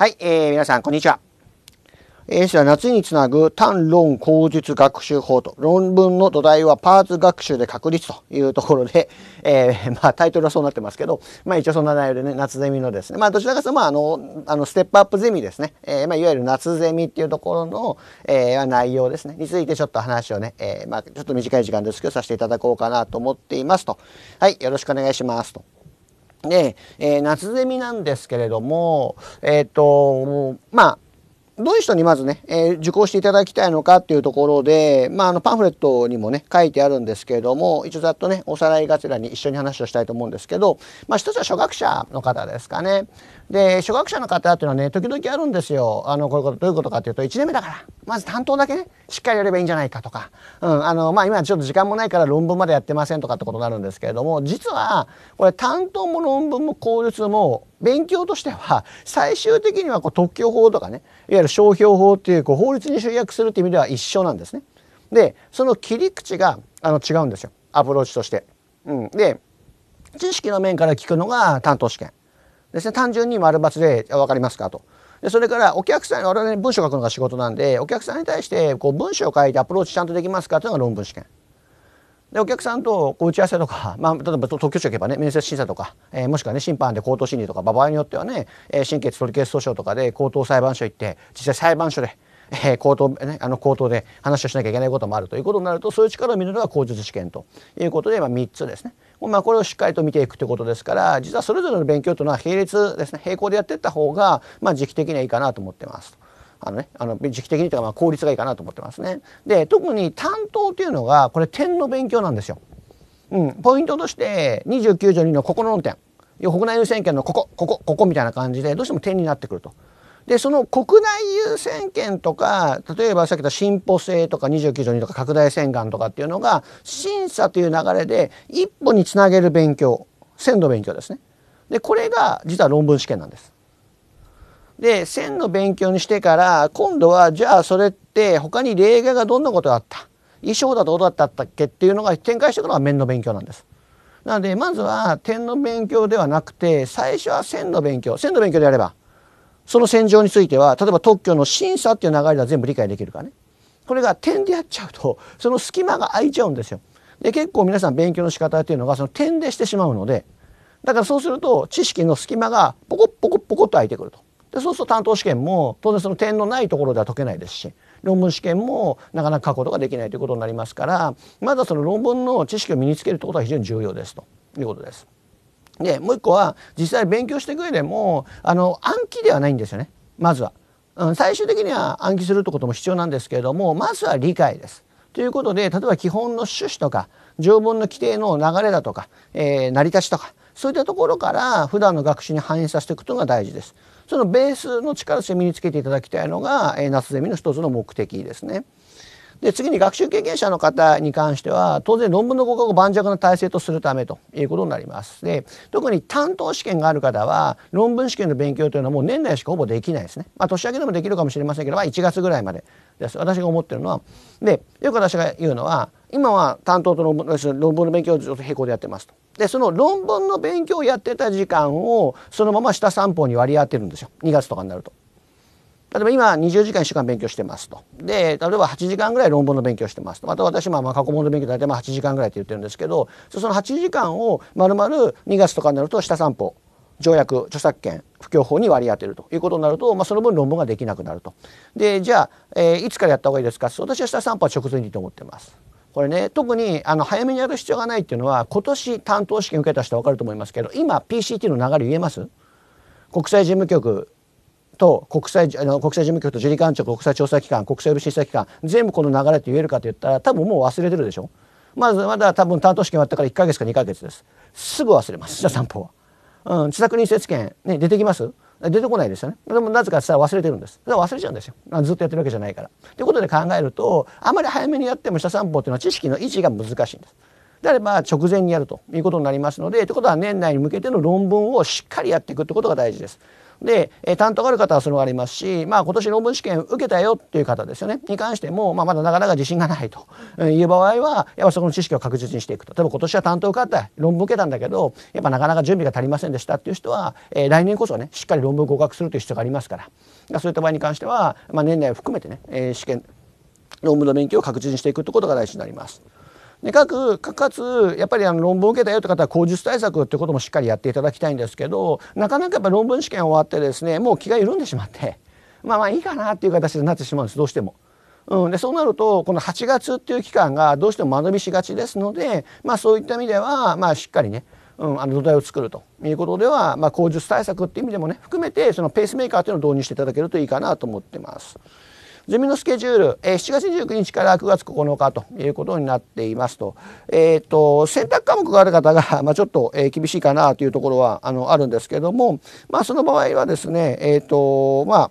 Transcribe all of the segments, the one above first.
はい、えー、皆さん、こんにちは。A 氏は夏につなぐ単論口述学習法と論文の土台はパーツ学習で確立というところで、えー、まあタイトルはそうなってますけど、まあ一応そんな内容でね、夏ゼミのですね、まあどちらかというと、まああの、あのステップアップゼミですね、えー、まあいわゆる夏ゼミっていうところの、えー、内容ですね、についてちょっと話をね、えー、まあちょっと短い時間ですけどさせていただこうかなと思っていますと。はい、よろしくお願いしますと。で、えー、夏ゼミなんですけれども、えっ、と、まあ、どういう人にまずね、えー、受講していただきたいのかっていうところで、まあ、あのパンフレットにもね、書いてあるんですけれども、一応ざっとね、おさらいがてらに一緒に話をしたいと思うんですけど、まあ、一つは初学者の方ですかね。で、初学者の方っていうのはね、時々あるんですよ。あの、こういうこと、どういうことかっていうと、1年目だから。まず担当だけね、しっかりやればいいんじゃないかとか、うん、あの、まあ、今ちょっと時間もないから論文までやってませんとかってことになるんですけれども、実は、これ担当も論文も効率も、勉強としては、最終的にはこう特許法とかね、いわゆる商標法っていうこう法律に集約するっていう意味では一緒なんですね。で、その切り口が、あの、違うんですよ。アプローチとして。うん。で、知識の面から聞くのが担当試験。ですね、単純に丸抜で分かりますかと。でそれからお客さん我々文章書くのが仕事なんでお客さんに対してこう文章を書いてアプローチちゃんとできますかっていうのが論文試験。でお客さんとこう打ち合わせとか、まあ、例えば特許庁行けばね面接審査とか、えー、もしくはね審判で口頭審理とか場合によってはね、えー、神経取り消し訴訟とかで口頭裁判所行って実際裁判所で、えー、口頭ねあの口頭で話をしなきゃいけないこともあるということになるとそういう力を見るのが口述試験ということで、まあ、3つですね。まあ、これをしっかりと見ていくということですから実はそれぞれの勉強というのは並列ですね並行でやっていった方が、まあ、時期的にはいいかなと思ってます。あのね、あの時期的にというかまあ効率がいいかなと思ってますね。で特に担当というのがこれ点の勉強なんですよ。うん、ポイントとして29条2のここの論点国内優先権のここここここみたいな感じでどうしても点になってくると。でその国内優先権とか例えばさっき言った進歩性とか29条2とか拡大がんとかっていうのが審査という流れで一歩につなげる勉強線の勉強ですね。でこれが実は論文試験なんです。で線の勉強にしてから今度はじゃあそれって他に例外がどんなことがあった衣装だとどうだったっけっていうのが展開していくのが面の勉強なんです。なのでまずは点の勉強ではなくて最初は線の勉強線の勉強であればその戦場については例えば特許の審査っていう流れでは全部理解できるからねこれが点でやっちゃうと その隙間が空いちゃうんですよ。で結構皆さん勉強の仕方っていうのがその点でしてしまうのでだからそうすると知識の隙間がポコポコポコと空いてくると。でそうすると担当試験も当然その点のないところでは解けないですし論文試験もなかなか書くことができないということになりますからまずはその論文の知識を身につけるってことは非常に重要ですということです。でもう一個は実際勉強していく上でもあの暗記ではないんですよねまずは、うん、最終的には暗記するってことも必要なんですけれどもまずは理解です。ということで例えば基本の趣旨とか条文の規定の流れだとか、えー、成り立ちとかそういったところから普段の学習に反映させていくとが大事です。そのベースの力として身につけていただきたいのが、えー、夏ゼミの一つの目的ですね。で次に学習経験者の方に関しては当然論文の合格を盤石な体制とするためということになります。で特に担当試験がある方は論文試験の勉強というのはもう年内しかほぼできないですね。まあ、年明けでもできるかもしれませんけど、まあ、1月ぐらいまでです私が思ってるのは。でよく私が言うのは今は担当と論文論文の勉強をずっと並行でやってますと。でその論文の勉強をやってた時間をそのまま下3本に割り当てるんですよ2月とかになると。例えば今20時間1週間勉強してますとで例えば8時間ぐらい論文の勉強してますとまた私もまあ過去問の勉強大体8時間ぐらいって言ってるんですけどその8時間をまるまる2月とかになると下散歩条約著作権不況法に割り当てるということになると、まあ、その分論文ができなくなると。でじゃあ、えー、いつからやった方がいいですか私は下散歩は直前にいいと思ってます。これね特にあの早めにやる必要がないっていうのは今年担当試験受けた人は分かると思いますけど今 PCT の流れ言えます国際事務局と国際あの国際事務局とジュ官庁国際調査機関国際 o b 査機関全部この流れって言えるかと言ったら多分もう忘れてるでしょまずまだ多分担当試験終わったから1か月か2か月ですすぐ忘れますじゃあ散歩は、うん、自宅隣接権ね出てきます出てこないですよねでもなぜかさ忘れてるんですだから忘れちゃうんですよずっとやってるわけじゃないからということで考えるとあまり早めにやっても下散歩っていうのは知識の維持が難しいんですであれば直前にやるということになりますのでということは年内に向けての論文をしっかりやっていくってことが大事です。で、え担当がある方はそれもありますし、まあ、今年論文試験受けたよっていう方ですよねに関しても、まあ、まだなかなか自信がないという場合はやっぱそこの知識を確実にしていくと例えば今年は担当受かった論文受けたんだけどやっぱなかなか準備が足りませんでしたっていう人は、えー、来年こそねしっかり論文合格するという必要がありますからそういった場合に関しては、まあ、年内を含めてね、えー、試験論文の勉強を確実にしていくってことが大事になります。でかかつやっぱりあの論文を受けたよって方は口述対策ってこともしっかりやっていただきたいんですけどなかなかやっぱ論文試験終わってですねもう気が緩んでしまって まあまあいいかなっていう形になってしまうんですどうしても。うん、でそうなるとこの8月っていう期間がどうしても間延びしがちですので、まあ、そういった意味では、まあ、しっかりね、うん、あの土台を作るということでは、まあ、口述対策っていう意味でもね含めてそのペースメーカーというのを導入していただけるといいかなと思ってます。ゼミのスケジュール、えー、7月29日から9月9日ということになっていますと,、えーと、選択科目がある方が、まあ、ちょっと、えー、厳しいかなというところはあのあるんですけども、まあ、その場合はですね、えーとまあ、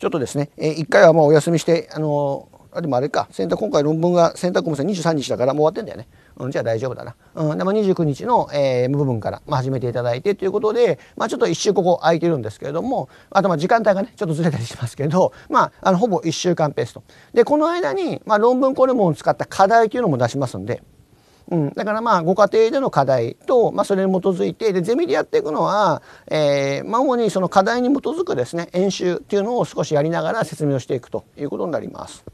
ちょっとですね、えー、1回はもうお休みしてあのあれもあれか選択今回論文が選択コムさ23日だからもう終わってんだよね。うん、じゃあ大丈夫だな、うん、でも29日の、えー、部分から、まあ、始めていただいてということで、まあ、ちょっと1週ここ空いてるんですけれどもあとまあ時間帯がねちょっとずれたりしますけど、まあ、あのほぼ1週間ペースと。でこの間に、まあ、論文コルモンを使った課題というのも出しますんで。うん、だからまあご家庭での課題と、まあ、それに基づいてでゼミでやっていくのは、えーまあ、主にその課題に基づくですね演習っていうのを少しやりながら説明をしていくということになります。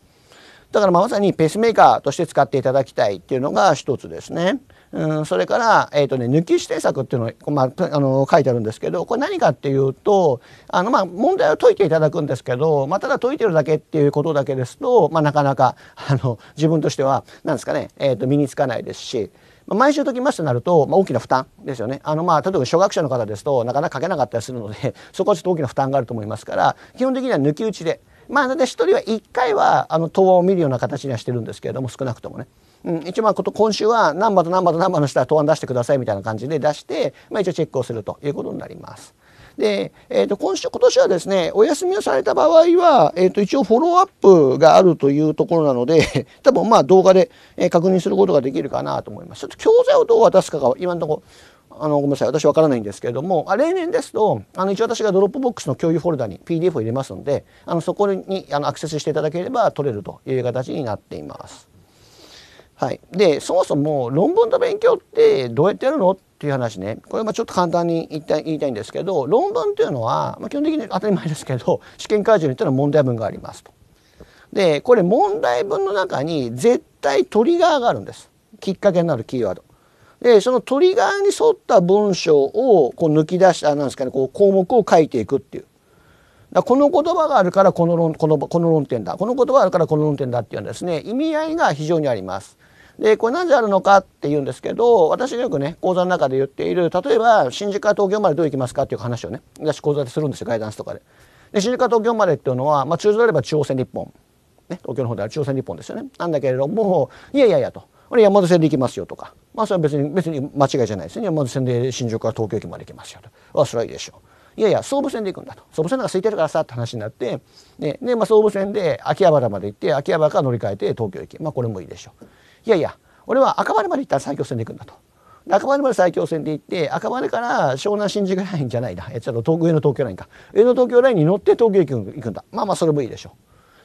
だからまさにペースメーカーとして使っていただきたいっていうのが一つですね。うん、それから、えーとね、抜き指定策っていうのを、まあ、あの書いてあるんですけどこれ何かっていうとあの、まあ、問題を解いていただくんですけど、まあ、ただ解いてるだけっていうことだけですと、まあ、なかなかあの自分としては何ですかね、えーと身につかないですし。毎週解きますとなると、まあ、大きな負担ですよね。あのまあ例えば初学者の方ですとなかなか書けなかったりするのでそこはちょっと大きな負担があると思いますから基本的には抜き打ちでまあ、で1人は1回はあの答案を見るような形にはしてるんですけれども少なくともね。うん、一応こと今週は何番と何番と何番の人は答案出してくださいみたいな感じで出して、まあ、一応チェックをするということになります。で、えー、と今週今年はですねお休みをされた場合は、えー、と一応フォローアップがあるというところなので 多分まあ動画で確認することができるかなと思います。ちょっと教材をどう渡すかが今のところあのごめんなさい私わからないんですけれどもあ例年ですとあの一応私がドロップボックスの共有フォルダに PDF を入れますのであのそこにあのアクセスしていただければ取れるという形になっています。はい、でそもそも論文と勉強ってどうやってやるのっていう話ねこれはちょっと簡単に言いたい言いたいんですけど論文というのは、まあ、基本的に当たり前ですけど試験会場にというのは問題文がありますと。でこれ問題文の中に絶対トリガーがあるんですきっかけになるキーワード。でそのトリガーに沿った文章をこう抜き出したなんですかねこう項目を書いていくっていう。だこの言葉があるからこの論このこの論点だこの言葉があるからこの論点だっていうんですね意味合いが非常にあります。でこれなぜあるのかっていうんですけど私がよくね講座の中で言っている例えば新宿から東京までどう行きますかっていう話をね私講座でするんですよガイダンスとかで。で新宿から東京までっていうのは、まあ、通常であれば中央線日本、ね、東京の方では中央線日本ですよねなんだけれどもいやいやいやと。これ山手線で行きますよとか、まあ、それは別に別に間違いじゃないですね山手線で新宿から東京駅まで行きますよとあそれはいいでしょういやいや総武線で行くんだと総武線なんか空いてるからさって話になってでで、まあ、総武線で秋葉原まで行って秋葉原から乗り換えて東京駅、まあ、これもいいでしょういやいや俺は赤羽まで行ったら埼京線で行くんだと赤羽まで埼京線で行って赤羽から湘南新宿ラインじゃないなえちょっと上の東京ラインか上の東京ラインに乗って東京駅に行くんだまあまあそれもいいでしょ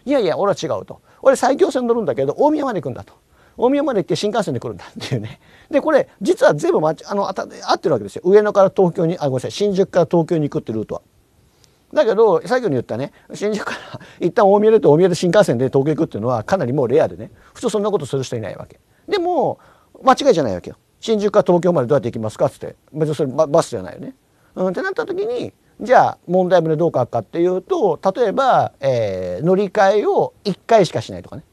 ういやいや俺は違うと俺埼京線乗るんだけど大宮まで行くんだと大宮まで行って新幹線で来るんだっていうね でこれ実は全部あのあた合ってるわけですよ上野から東京にあごめんなさい新宿から東京に行くってルートは。だけど最後に言ったね新宿から 一旦大宮でて大宮で新幹線で東京行くっていうのはかなりもうレアでね普通そんなことする人いないわけ。でも間違いじゃないわけよ。新宿から東京までどうやって行きますかっつって別にそれバスじゃないよね。うん、ってなった時にじゃあ問題文でどう書くかっていうと例えば、えー、乗り換えを1回しかしないとかね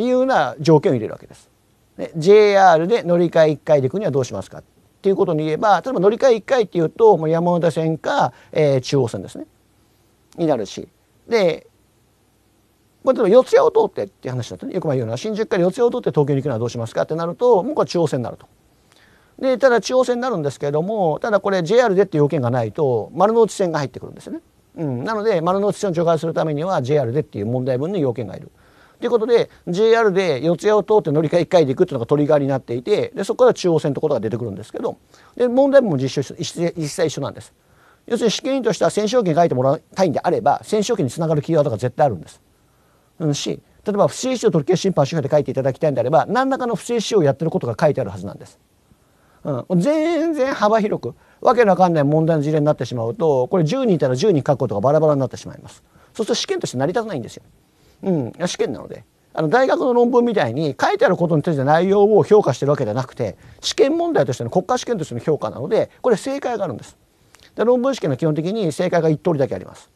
いうような条件を入れるわけです。で JR で乗り換え1回で行くにはどうしますかっていうことに言えば例えば乗り換え1回っていうともう山手線か、えー、中央線ですねになるしで、まあ、例えば四谷を通ってっていう話だとねよく言うのは新宿から四谷を通って東京に行くのはどうしますかってなるともうこれ中央線になると。でただ中央線になるんですけれどもただこれ JR でっていう要件がないと丸の内線が入ってくるんですよね。うん、なので丸の内線を除外するためには JR でっていう問題文の要件がいる。ということで JR で四谷を通って乗り換え1回で行くっていうのがトリガーになっていてでそこから中央線ってことが出てくるんですけどで問題も実際一緒なんです。要するに試験員としては戦勝権書いてもらいたいんであれば戦勝権につながるキーワードが絶対あるんです。うんし例えば不正使用取消審判主義で書いていただきたいんであれば何らかの不正使用をやってることが書いてあるはずなんです。うん、全然幅広くわけのわかんない問題の事例になってしまうとこれ10人いたら10人書くことがバラバラになってしまいます。そうすると試験として成り立たないんですよ。うん、試験なのであの大学の論文みたいに書いてあることに対して内容を評価してるわけじゃなくて試験問題としての国家試験としての評価なのでこれ正解があるんです。で論文試験の基本的に正解が1通りだけあります。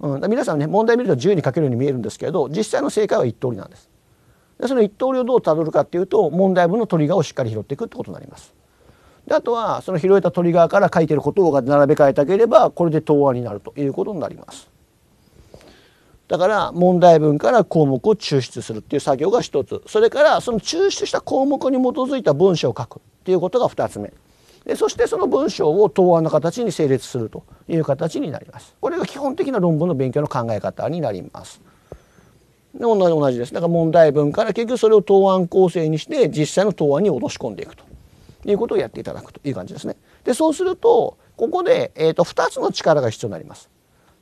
うん、皆さんね問題見ると自由に書けるように見えるんですけど実際の正解は1通りなんです。でその1通りをどうたどるかっていうと問題文のトリガーをしっかり拾っていくってことになります。であとはその拾えたトリガーから書いてることを並べ替えてあげればこれで答案になるということになります。だから問題文から項目を抽出するっていう作業が一つそれからその抽出した項目に基づいた文章を書くっていうことが二つ目でそしてその文章を答案の形に整列するという形になりますこれが基本的な論文の勉強の考え方になりますで同じですだから問題文から結局それを答案構成にして実際の答案に落とし込んでいくということをやっていただくという感じですねでそうするとここで、えーと、と2つの力が必要になります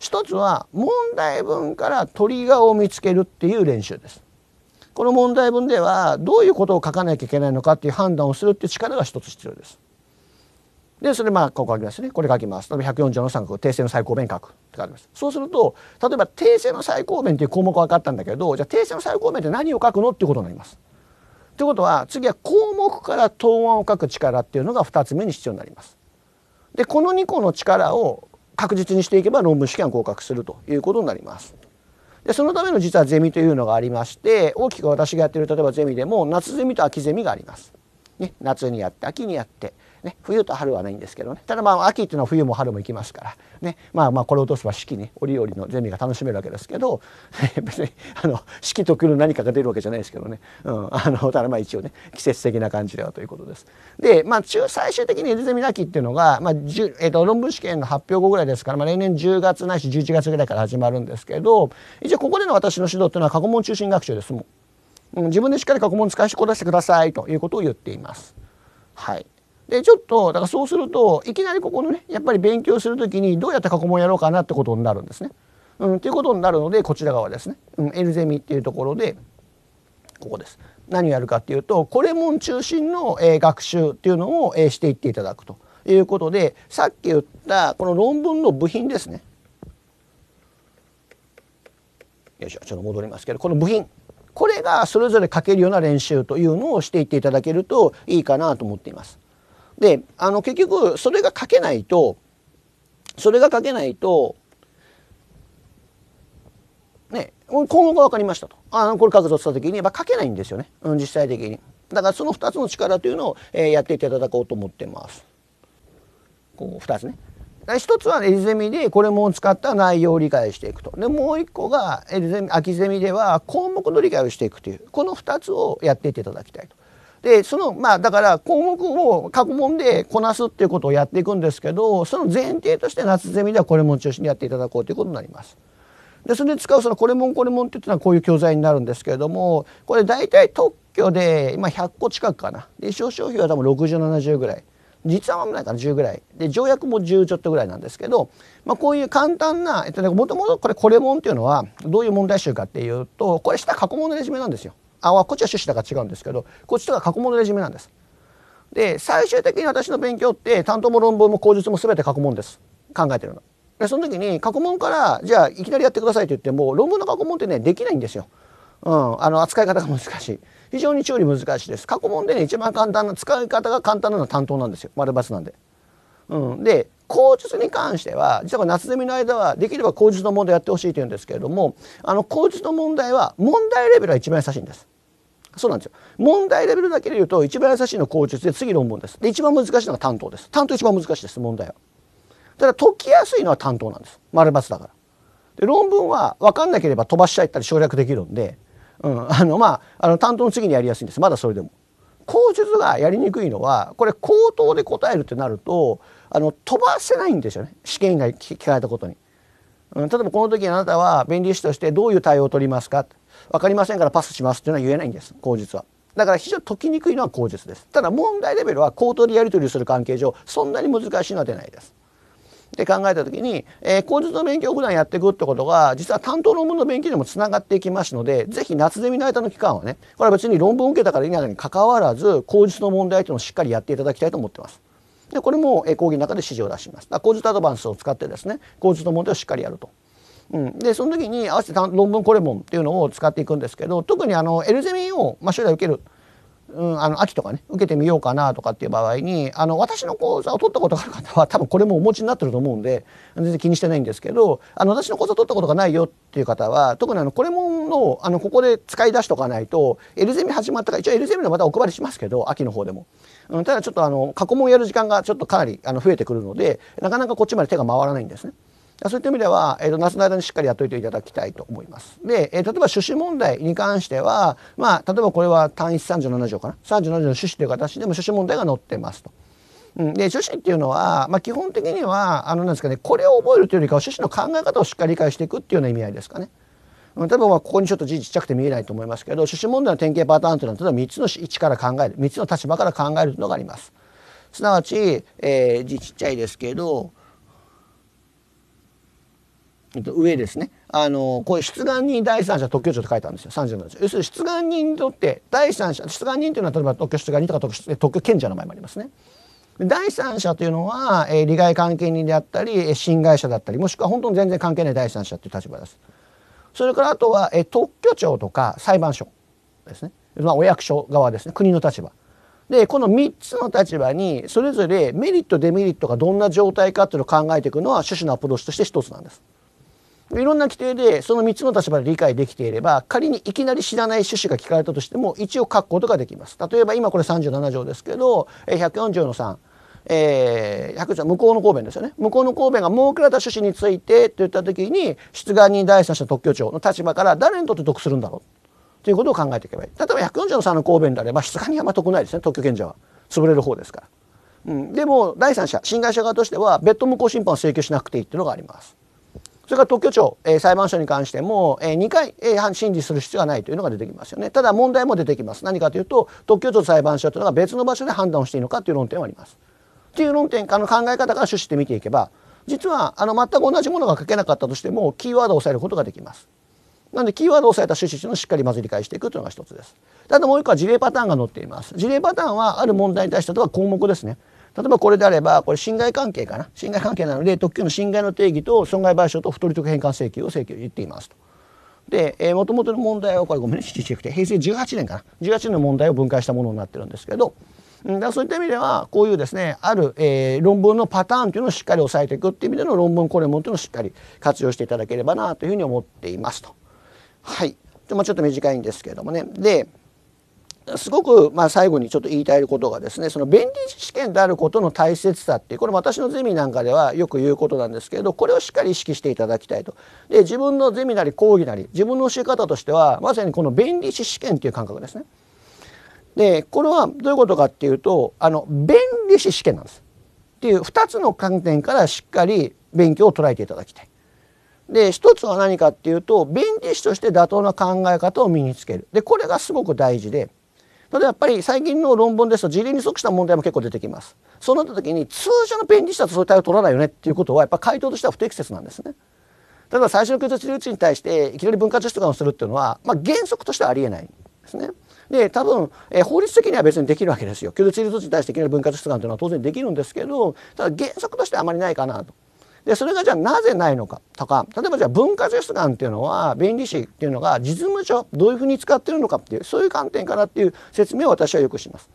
一つは問題文からトリガーを見つけるっていう練習です。この問題文ではどういうことを書かなきゃいけないのかっていう判断をするっていう力が一つ必要です。でそれまあここ書きますねこれ書きます例えば140の3角訂正の最高弁書くって書きますそうすると例えば訂正の最高弁っていう項目は分かったんだけどじゃあ訂正の最高弁って何を書くのっていうことになります。ということは次は項目から答案を書く力っていうのが2つ目に必要になります。でこの2個の力を確実にしていけば論文試験合格するということになります。でそのための実はゼミというのがありまして大きく私がやってる例えばゼミでも夏ゼミと秋ゼミがあります。ね、夏にやって秋にやってね、冬と春はないんですけどねただまあ秋っていうのは冬も春も行きますから、ね、まあまあこれを落とせば四季に折々のゼミが楽しめるわけですけど 別にあの四季特有の何かが出るわけじゃないですけどね、うん、あのただまあ一応ね季節的な感じではということです。で、まあ、中最終的にエリゼミの秋っていうのが、まあえー、と論文試験の発表後ぐらいですから、まあ、例年10月ないし11月ぐらいから始まるんですけど一応ここでの私の指導っていうのは過去問中心学習ですもん。うん、自分でしっかり過去問使いしてこ出してくださいということを言っています。はい、でちょっとだからそうするといきなりここのねやっぱり勉強する時にどうやって過去問やろうかなってことになるんですね。うん、ということになるのでこちら側ですね、うん、L ゼミっていうところでここです。何をやるかっていうとこれも中心の、えー、学習っていうのを、えー、していっていただくということでさっき言ったこの論文の部品ですね。よいしょちょっと戻りますけどこの部品これがそれぞれ書けるような練習というのをしていっていただけるといいかなと思っています。であの結局それが書けないとそれが書けないとね今後が分かりましたとあのこれ角度した時にやっぱ書けないんですよね、うん、実際的にだからその2つの力というのを、えー、やっていただこうと思ってますこう2つね一つはエリゼミでこれも使った内容を理解していくとでもう一個がエリゼミ秋ゼミでは項目の理解をしていくというこの2つをやっていっていただきたいと。でそのまあだから項目を過去問でこなすっていうことをやっていくんですけどその前提として夏ゼミではこれも中心にやっていただこうということになります。でそれで使うそのこれもんこれもんっていうのはこういう教材になるんですけれどもこれ大体特許で今100個近くかなで商消費は多分6070ぐらい実はまないから10ぐらいで条約も10ちょっとぐらいなんですけど、まあ、こういう簡単なもともとこれこれもんっていうのはどういう問題集かっていうとこれ下過去問のレジュメなんですよ。あこっちは趣旨だから違うんですけどこっちとか過去問のレジュメなんです。で最終的に私の勉強って担当も論文も口述も全て過去問です考えてるの。でその時に過去問からじゃあいきなりやってくださいと言っても論文の過去問ってねできないんですよ。うん、あの扱い方が難しい非常に調理難しいです過去問でね一番簡単な使い方が簡単なのは担当なんですよ丸×なんで。うん、で口述に関しては実は夏ゼミの間はできれば口述の問題やってほしいというんですけれどもあの口述の問題は問題レベルは一番優しいんです。そうなんですよ問題レベルだけで言うと一番優しいの口述で次論文ですで一番難しいのが担当です担当一番難しいです問題はただ解きやすいのは担当なんです丸×だからで論文は分かんなければ飛ばしちゃったり省略できるんで、うん、あのまああの担当の次にやりやすいんですまだそれでも口述がやりにくいのはこれ口頭で答えるってなるとあの飛ばせないんですよね試験員が聞かれたことに、うん、例えばこの時あなたは弁理士としてどういう対応を取りますかって分かりませんからパスしますというのは言えないんです口実は。だから非常に解きにくいのは口述です。ただ問題レベルは口頭でやり取りする関係上そんなに難しいのは出ないです。って考えた時に、えー、口述の勉強を普段やっていくってことが実は担当論文の勉強にもつながっていきますので是非夏ゼミの間の期間はねこれは別に論文を受けたからいないのにかかわらず口述の問題というのをしっかりやっていただきたいと思ってます。でこれも講義の中で指示を出します。口述アドバンスを使ってですね口述の問題をしっかりやると。うん、でその時に合わせて論文コレモンっていうのを使っていくんですけど特にあのルゼミを、まあ、将来受ける、うん、あの秋とかね受けてみようかなとかっていう場合にあの私の講座を取ったことがある方は多分これもお持ちになってると思うんで全然気にしてないんですけどあの私の講座取ったことがないよっていう方は特にあのコレモンのあのここで使い出しとかないとエルゼミ始まったから一応エルゼミのまたお配りしますけど秋の方でも。うん、ただちょっとあの過去問やる時間がちょっとかなりあの増えてくるのでなかなかこっちまで手が回らないんですね。そういった意味では、えーと、夏の間にしっかりやっいていただきたいと思います。で、えー、例えば趣旨問題に関しては、まあ、例えばこれは単一37条かな37条の趣旨という形でも趣旨問題が載ってますと。うん、で趣旨っていうのは、まあ、基本的にはあのなんですか、ね、これを覚えるというよりかは趣旨の考え方をしっかり理解していくっていうような意味合いですかね。例えばここにちょっと字ちっちゃくて見えないと思いますけど趣旨問題の典型パターンというのは例えば3つの位置から考える3つの立場から考えるというのがあります。すなわち、えー、字ちっちゃいですけど上ですねあのこういう出願人第三者特許庁て書いるんですよ37条要するに出願人にとって第三者出願人というのは例えば特許出願人とか特許権者の場合もありますね。第三者というのは、えー、利害関係人であったり侵害者だったりもしくは本当に全然関係ない第三者という立場です。それからあとは、えー、特許庁とか裁判所ですね、まあ、お役所側ですね国の立場。でこの3つの立場にそれぞれメリットデメリットがどんな状態かというのを考えていくのは趣旨のアプローチとして一つなんです。いろんな規定でその3つの立場で理解できていれば仮にいきなり知らない趣旨が聞かれたとしても一応書くことができます。例えば今これ37条ですけど140の3。えー、0条向こうの答弁ですよね向こうの答弁が設けられた趣旨についてといった時に出願人第三者特許庁の立場から誰にとって得するんだろうということを考えていけばいい例えば140の3の答弁であれば出願人はあんま得ないですね特許権者は潰れる方ですから、うん、でも第三者侵害者側としては別途無効審判を請求しなくていいっていうのがありますそれから特許庁、えー、裁判所に関しても、えー、2回、えー、審理する必要はないというのが出てきますよね。ただ問題も出てきます。何かというと特許庁裁判所というのが別の場所で判断をしていいのかという論点はあります。という論点あの考え方から趣旨で見ていけば実はあの全く同じものが書けなかったとしてもキーワードを抑えることができます。なのでキーワードを押さえた趣旨というのをしっかりまず理解していくというのが一つです。ただもう一個は事例パターンが載っています。事例パターンはある問題に対して例えば項目ですね。例えばこれであればこれ侵害関係かな侵害関係なので特許の侵害の定義と損害賠償と不取得返還請求を請求言っていますと。で、えと元々の問題はこれごめんねちっちくて平成18年かな18年の問題を分解したものになってるんですけどだそういった意味ではこういうですねある、えー、論文のパターンというのをしっかり押さえていくっていう意味での論文これもというのをしっかり活用していただければなというふうに思っていますと。はい、でもちょっと短いんですけれどもねですごくまあ最後にちょっと言いたいことがですねその便利試験であることの大切さっていうこれ私のゼミなんかではよく言うことなんですけれどこれをしっかり意識していただきたいと。で自分のゼミなり講義なり自分の教え方としてはまさにこの便利試験っていう感覚ですね。でこれはどういうことかっていうとあの便利士試験なんです。っていう2つの観点からしっかり勉強を捉えていただきたい。で一つは何かっていうと便利士として妥当な考え方を身につける。でこれがすごく大事で。ただやっぱり最近の論文ですと事例に即した問題も結構出てきますそうなった時に通常のペンギンとそういう対応取らないよねっていうことはやっぱ回答としては不適切なんですね例えば最初の血圧値値に対していきなり分割値とかをするっていうのは、まあ、原則としてはありえないですねで多分、えー、法律的には別にできるわけですよ。給料地理措置に対していきなり分割出願というのは当然できるんですけどただ原則としてあまりないかなと。でそれがじゃあなぜないのかとか例えばじゃあ文化ジ出願っていうのは弁理士っていうのが実務上どういうふうに使ってるのかっていうそういう観点からっていう説明を私はよくします。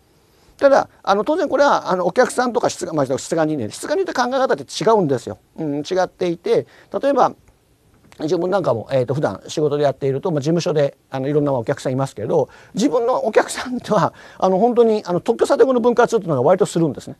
ただあの当然これはあのお客さんとか質,、まあ、質がにね質が人よって考え方って違うんですよ。うん、違っていて例えば自分なんかも、えーと、普段仕事でやっていると、まあ、事務所であのいろんなお客さんいますけど自分のお客さんとはあの本当にあの特許査定後の分割っていうのが割とするんですね。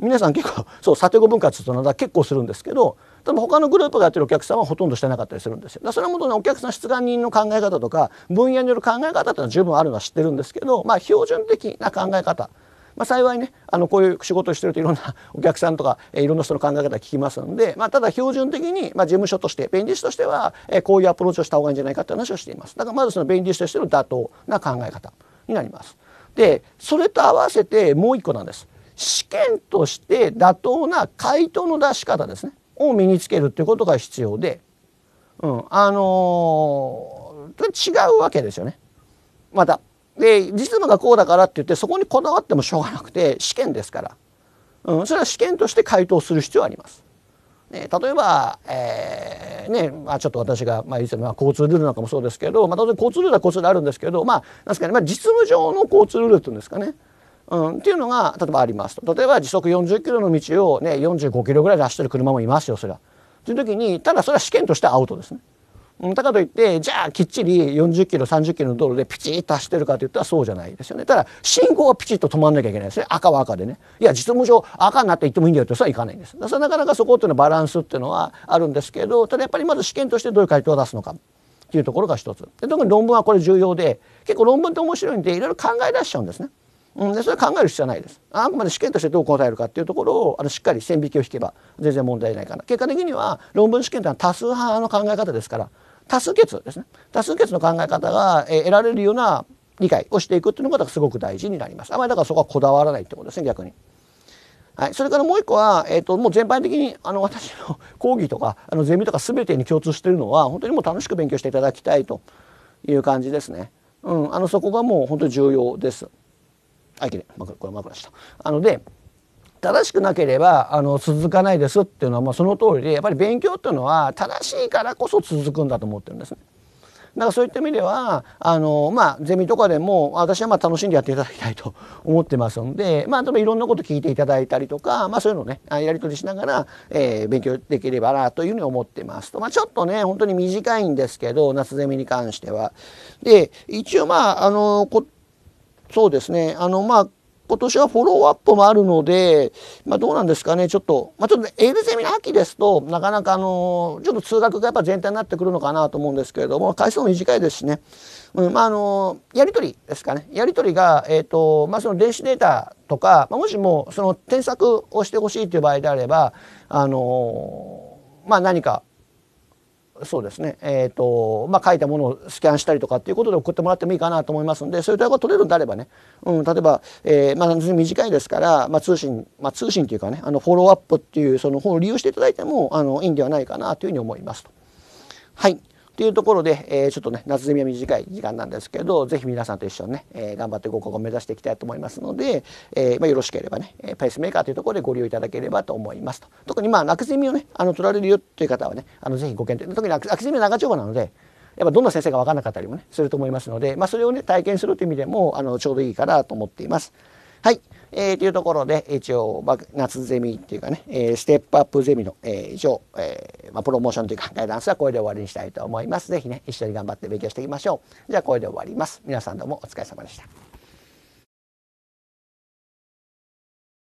皆さん結構そう定後分割とのだ結構するんですけど多分他のグループがやってるお客さんはほとんどしてなかったりするんですよ。だそれもとねお客さん出願人の考え方とか分野による考え方っていうのは十分あるのは知ってるんですけどまあ標準的な考え方まあ、幸いねあのこういう仕事をしてるといろんなお客さんとか、えいろんな人の考え方聞きますので、まあ、ただ標準的に、まあ、事務所として弁理士としては、えこういうアプローチをした方がいいんじゃないかって話をしています。だからまずその弁理士としての妥当な考え方になります。でそれと合わせてもう一個なんです。試験として妥当な回答の出し方ですねを身につけるっていうことが必要で、うん、あのー、違うわけですよね。またで実務がこうだからって言ってそこにこだわってもしょうがなくて試験ですから、うん、それは試験として回答する必要はあります。ね、例えば、えーねまあ、ちょっと私が、まあ、いつも、まあ、交通ルールなんかもそうですけど、まあ、当然交通ルールは交通ルールあるんですけど、まあなんすかねまあ、実務上の交通ルールっていうんですかね、うん、っていうのが例えばありますと例えば時速40キロの道を、ね、45キロぐらいで走ってる車もいますよそれは。という時にただそれは試験としてアウトですね。だからといってじゃあきっちり40キロ30キロの道路でピチッと走ってるかといったらそうじゃないですよねただ信号はピチッと止まんなきゃいけないですね赤は赤でねいや実務上赤になっていってもいいんだよってそれはいかないんですなかなかそこっていうのバランスっていうのはあるんですけどただやっぱりまず試験としてどういう回答を出すのかっていうところが一つで特に論文はこれ重要で結構論文って面白いんでいろいろ考え出しちゃうんですねうん、でそれは考える必要はないですあくまで試験としてどう答えるかっていうところをあのしっかり線引きを引けば全然問題ないかな結果的には論文試験というのは多数派の考え方ですから多数決ですね多数決の考え方が、え得られるような理解をしていくっていうのがすごく大事になりますあまりだからそこはこだわらないってことですね逆に。はい、それからもう一個は、えーと、ともう全般的にあの私の 講義とかあのゼミとか全てに共通しているのは本当にもう楽しく勉強していただきたいという感じですね。うん、あのそこがもう本当に重要です。あ、いけない。枕、これ枕でした。なので、正しくなければあの続かないですっていうのはまあ、その通りでやっぱり勉強っていうのは正しいからこそ続くんだと思ってるんですね。だからそういった意味ではあの、まあ、ゼミとかでも私はまあ楽しんでやっていただきたいと思ってますので、まあ、例えいろんなこと聞いていただいたりとか、まあ、そういうのをねやり取りしながら、えー、勉強できればなというふうに思ってますと、まあ、ちょっとね本当に短いんですけど夏ゼミに関しては。で一応まああのこそうですね。あの、まあ、今年はフォローアップもあるので、まあ、どうなんですかね、ちょっと、まあ、ちょっとエールゼミの秋ですと、なかなかあの、ちょっと通学がやっぱ全体になってくるのかなと思うんですけれども、回数も短いですしね、うん、まあ、あの、やり取りですかね、やり取りが、えっ、ー、と、まあ、その電子データとか、まあ、もしもその添削をしてほしいという場合であれば、あの、まあ、何かそうですね、えーとまあ、書いたものをスキャンしたりとかっていうことで送ってもらってもいいかなと思いますんでそういう対応が取れるんであればね、うん、例えば、えーまあ、短いですから、まあ、通信、まあ、通信というかねあのフォローアップっていうその本を利用していただいてもあのいいんではないかなというふうに思いますと。はいっていうところで、えー、ちょっとね夏ゼミは短い時間なんですけどぜひ皆さんと一緒にね、えー、頑張って合格を目指していきたいと思いますので、えーまあ、よろしければねペースメーカーというところでご利用いただければと思いますと特にまあ夏ゼミをねあの取られるよという方はねあのぜひご検討特に夏ゼミは長丁場なのでやっぱどんな先生が分からなかったりもねすると思いますので、まあ、それをね体験するという意味でもあのちょうどいいかなと思っています。はいえー、というところで、一応、まあ、夏ゼミっていうかね、えー、ステップアップゼミの、えー、一応、えーまあ、プロモーションというか、ガイダンスはこれで終わりにしたいと思います。ぜひね、一緒に頑張って勉強していきましょう。じゃあ、これで終わります。皆さんどうもお疲れ様でした。